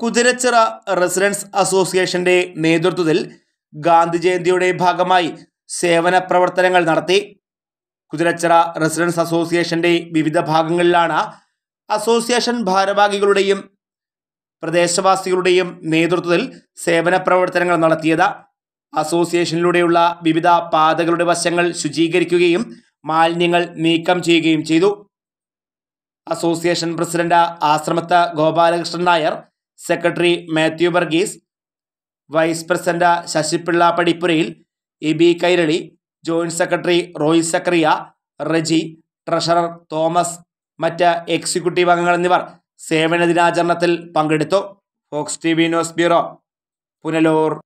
കുതിരച്ചിറ residence അസോസിയേഷന്റെ നേതൃത്വത്തിൽ ഗാന്ധി ജയന്തിയുടെ ഭാഗമായി സേവന പ്രവർത്തനങ്ങൾ നടത്തി കുതിരച്ചിറ റെസിഡൻസ് അസോസിയേഷന്റെ വിവിധ ഭാഗങ്ങളിലാണ് അസോസിയേഷൻ ഭാരവാഹികളുടെയും പ്രദേശവാസികളുടെയും നേതൃത്വത്തിൽ സേവന പ്രവർത്തനങ്ങൾ നടത്തിയത് അസോസിയേഷനിലൂടെയുള്ള വിവിധ പാതകളുടെ വശങ്ങൾ ശുചീകരിക്കുകയും മാലിന്യങ്ങൾ നീക്കം ചെയ്യുകയും ചെയ്തു association president ആശ്രമത്ത് Gopalakrishnan Nair secretary Mathew Varghese vice president ശശിപിള്ള പടിപ്പുരയിൽ EB Kairali joint secretary Roy സക്രിയ റജി ട്രഷറർ തോമസ് മറ്റ് എക്സിക്യൂട്ടീവ് അംഗങ്ങൾ എന്നിവർ സേവന ദിനാചരണത്തിൽ പങ്കെടുത്തു Fox T V news bureau Punalur